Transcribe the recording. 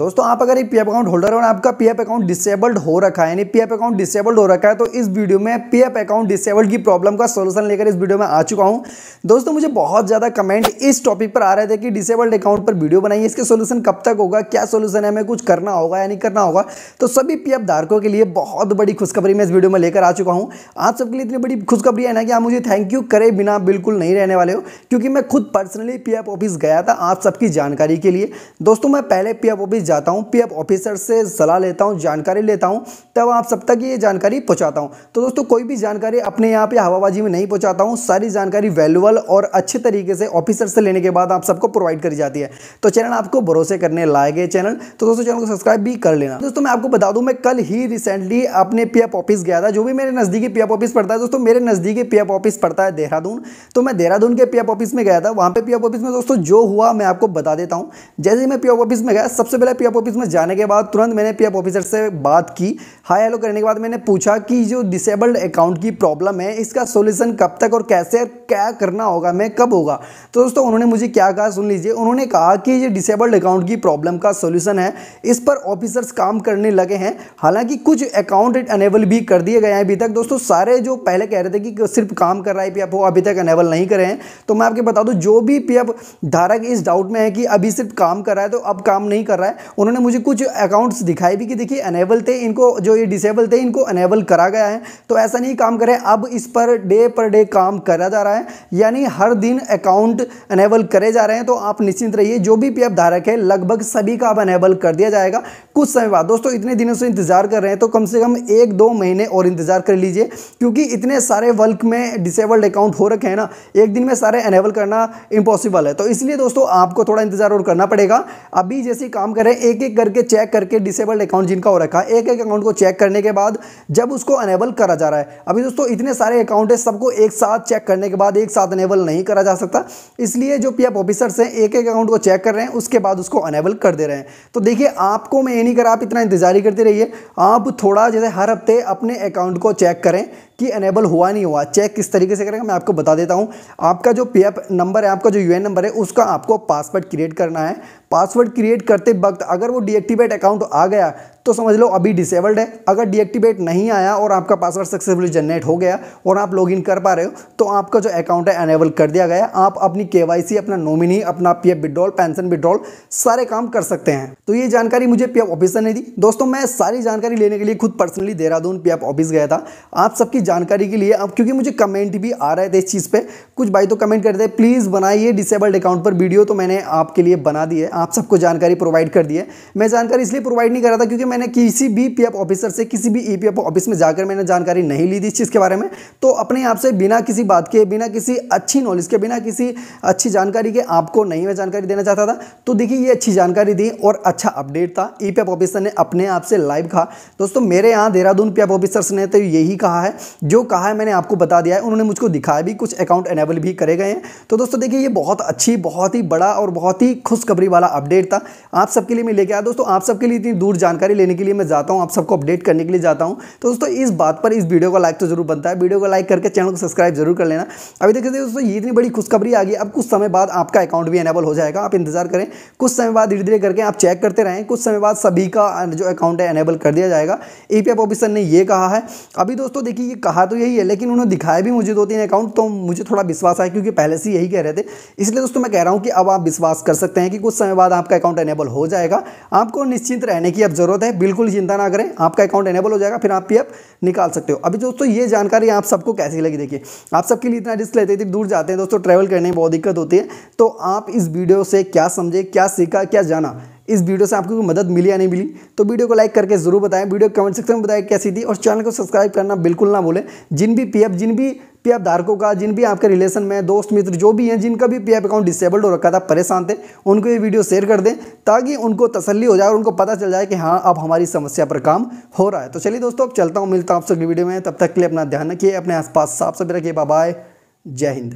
दोस्तों आप अगर एक एफ अकाउंट होल्डर हो और आपका पीएफ अकाउंट डिसेबल्ड हो रखा है यानी पीएफ अकाउंट डिसेबल्ड हो रखा है तो इस वीडियो में पीएफ अकाउंट डिसेबल्ड की प्रॉब्लम का सोल्यूशन लेकर इस वीडियो में आ चुका हूं दोस्तों मुझे बहुत ज़्यादा कमेंट इस टॉपिक पर आ रहे थे कि डिसेबल्ड अकाउंट पर वीडियो बनाइए इसके सोल्यूशन कब तक होगा क्या सोल्यूशन है हमें कुछ करना होगा या नहीं करना होगा तो सभी पी धारकों के लिए बहुत बड़ी खुशखबरी मैं इस वीडियो में लेकर आ चुका हूँ आप सबके लिए इतनी बड़ी खुशखबरी है ना कि आप मुझे थैंक यू करे बिना बिल्कुल नहीं रहने वाले हो क्योंकि मैं खुद पर्सनली पी ऑफिस गया था आप सबकी जानकारी के लिए दोस्तों मैं पहले पी ऑफिस जाता हूँ पी ऑफिसर से सलाह लेता हूँ जानकारी लेता हूँ तब आप सब तक ये जानकारी पहुँचाता हूँ तो दोस्तों कोई भी जानकारी अपने यहाँ पे हवाबाजी में नहीं पहुँचाता हूँ सारी जानकारी वैल्यूबल और अच्छे तरीके से ऑफिसर से लेने के बाद आप सबको प्रोवाइड करी जाती है तो चैनल आपको भरोसे करने लायक चैनल तो दोस्तों चैनल को सब्सक्राइब भी कर लेना दोस्तों मैं आपको बता दूँ मैं कल ही रिसेंटली अपने पी ऑफिस गया था जो भी मेरे नज़दीकी पी ऑफिस पड़ता है दोस्तों मेरे नज़दीकी पी ऑफिस पड़ता है देहरादून तो मैं देहरादून के पी ऑफिस में गया था वहाँ पर पी ऑफिस में दोस्तों जो हुआ मैं आपको बता देता हूँ जैसे ही मैं पी ऑफिस में गया सबसे पहले पी ऑफिस में जाने के बाद तुरंत मैंने पी ऑफिसर से बात की हाई हेलो करने के बाद मैंने पूछा कि जो डिसेबल्ड अकाउंट की प्रॉब्लम है इसका सोल्यूशन कब तक और कैसे क्या करना होगा मैं कब होगा तो दोस्तों उन्होंने मुझे क्या कहा सुन लीजिए उन्होंने कहा कि ये डिसेबल्ड अकाउंट की प्रॉब्लम का सोल्यूशन है इस पर ऑफिसर्स काम करने लगे हैं हालांकि कुछ अकाउंट अनेबल भी कर दिए गए हैं अभी तक दोस्तों सारे जो पहले कह रहे थे कि सिर्फ काम कर रहा है पी एफ अभी तक अनेबल नहीं करे हैं तो मैं आपके बता दूँ जो भी पी एफ धारक इस डाउट में है कि अभी सिर्फ काम कर रहा है तो अब काम नहीं कर रहा है उन्होंने मुझे कुछ अकाउंट्स दिखाए भी कि देखिए अनेबल थे इनको जो ये डिसेबल थे इनको अनेबल करा गया है तो ऐसा नहीं काम करें अब इस पर डे पर डे काम करा जा रहा है यानी हर दिन अकाउंट अनेबल करे जा रहे हैं तो आप निश्चिंत रहिए जो भी पी धारक है लगभग सभी का अब अनेबल कर दिया जाएगा कुछ समय बाद दोस्तों इतने दिनों से इंतज़ार कर रहे हैं तो कम से कम एक दो महीने और इंतज़ार कर लीजिए क्योंकि इतने सारे वर्क में डिसेबल्ड अकाउंट हो रखे हैं ना एक दिन में सारे अनेबल करना इम्पॉसिबल है तो इसलिए दोस्तों आपको थोड़ा इंतज़ार और करना पड़ेगा अभी जैसे काम करें एक एक करके चेक करके डिसेबल्ड अकाउंट जिनका हो रखा है एक एक अकाउंट को चेक करने के बाद जब उसको अनेबल करा जा रहा है अभी दोस्तों इतने सारे अकाउंट है सबको एक साथ चेक करने के बाद एक साथ अनेबल नहीं करा जा सकता इसलिए जो पी ऑफिसर्स हैं एक एक अकाउंट को चेक कर रहे हैं उसके बाद उसको अनेबल कर दे रहे हैं तो देखिए आपको मैं ये नहीं कर आप इतना इंतजार ही करते रहिए आप थोड़ा जैसे हर हफ्ते अपने अकाउंट को चेक करें कि अनेबल हुआ नहीं हुआ चेक किस तरीके से करेंगे मैं आपको बता देता हूँ आपका जो एफ नंबर है आपका जो यू नंबर है उसका आपको पासवर्ड क्रिएट करना है पासवर्ड क्रिएट करते वक्त अगर वो डीएक्टिवेट अकाउंट आ गया तो समझ लो अभी डिसेबल्ड है अगर डीएक्टिवेट नहीं आया और आपका पासवर्ड सक्सेसफुली जनरेट हो गया और आप लॉगिन कर पा रहे हो तो आपका जो अकाउंट है अनेबल कर दिया गया आप अपनी केवाईसी अपना नॉमिनी अपना पीएफ विड्रॉल पेंशन विड्रॉल सारे काम कर सकते हैं तो ये जानकारी मुझे पीएफ ऑफिसर ने दी दोस्तों मैं सारी जानकारी लेने के लिए खुद पर्सनली देहरादून पी ऑफिस गया था आप सबकी जानकारी के लिए अब क्योंकि मुझे कमेंट भी आ रहे थे इस चीज़ पर कुछ भाई तो कमेंट करते प्लीज़ बनाइए डिसेबल्ड अकाउंट पर वीडियो तो मैंने आपके लिए बना दी है आप सबको जानकारी प्रोवाइड कर दी है मैं जानकारी इसलिए प्रोवाइड नहीं कर रहा था क्योंकि मैंने किसी भी पीएफ ऑफिसर से किसी भी ईपीएफ e ऑफिस में जाकर मैंने जानकारी नहीं ली थी इस चीज़ के बारे में तो अपने आप से बिना किसी बात के बिना किसी अच्छी नॉलेज के बिना किसी अच्छी जानकारी के आपको नहीं मैं जानकारी देना चाहता था तो देखिए ये अच्छी जानकारी दी और अच्छा अपडेट था ई e ऑफिसर ने अपने आप से लाइव कहा दोस्तों मेरे यहाँ देहरादून पी ऑफिसर्स ने तो यही कहा है जो कहा है मैंने आपको बता दिया है उन्होंने मुझको दिखाया भी कुछ अकाउंट एनेबल भी करे गए हैं तो दोस्तों देखिए ये बहुत अच्छी बहुत ही बड़ा और बहुत ही खुशखबरी वाला अपडेट था आप सबके लिए मैं लेके आया दोस्तों आप सबके लिए इतनी दूर जानकारी ले लेने के लिए मैं जाता हूँ आप सबको अपडेट करने के लिए जाता हूँ तो दोस्तों इस बात पर इस वीडियो का लाइक तो जरूर बनता है वीडियो को लाइक करके चैनल को सब्सक्राइब जरूर कर लेना अभी देखिए दोस्तों ये इतनी बड़ी खुशखबरी आ गई अब कुछ समय बाद आपका अकाउंट भी एनेबल हो जाएगा आप इंतजार करें कुछ समय बाद धीरे धीरे करके आप चेक करते रहें कुछ समय बाद सभी का जो अकाउंट है एनेबल कर दिया जाएगा ई ऑफिसर ने यह कहा है अभी दोस्तों देखिए ये कहा तो यही है लेकिन उन्होंने दिखाया भी मुझे दो तीन अकाउंट तो मुझे थोड़ा विश्वास आया क्योंकि पहले से यही कह रहे थे इसलिए दोस्तों मैं कह रहा हूँ कि अब आप विश्वास कर सकते हैं कि कुछ समय बाद आपका अकाउंट एनेबल हो जाएगा आपको निश्चिंत रहने की अब जरूरत है बिल्कुल चिंता ना करें आपका अकाउंट एनेबल हो जाएगा फिर आप पी निकाल सकते हो अभी दोस्तों ये जानकारी आप सबको कैसी लगी देखिए आप सबके लिए इतना रिस्क लेते थे दूर जाते हैं दोस्तों ट्रैवल करने में बहुत दिक्कत होती है तो आप इस वीडियो से क्या समझे क्या सीखा क्या जाना इस वीडियो से आपको कोई मदद मिली या नहीं मिली तो वीडियो को लाइक करके ज़रूर बताएं वीडियो कमेंट सेक्शन में बताएं कैसी थी और चैनल को सब्सक्राइब करना बिल्कुल ना भूलें जिन भी पीएफ जिन भी पीएफ धारकों का जिन भी आपके रिलेशन में दोस्त मित्र जो भी हैं जिनका भी पीएफ अकाउंट डिसेबल्ड हो रखा था परेशान थे उनको ये वीडियो शेयर कर दें ताकि उनको तसली हो जाए और उनको पता चल जाए कि हाँ अब हमारी समस्या पर काम हो रहा है तो चलिए दोस्तों अब चलता हूँ मिलता हूँ आपसे अगली वीडियो में तब तक के लिए अपना ध्यान रखिए अपने आसपास साफ सफे रखिए बाय जय हिंद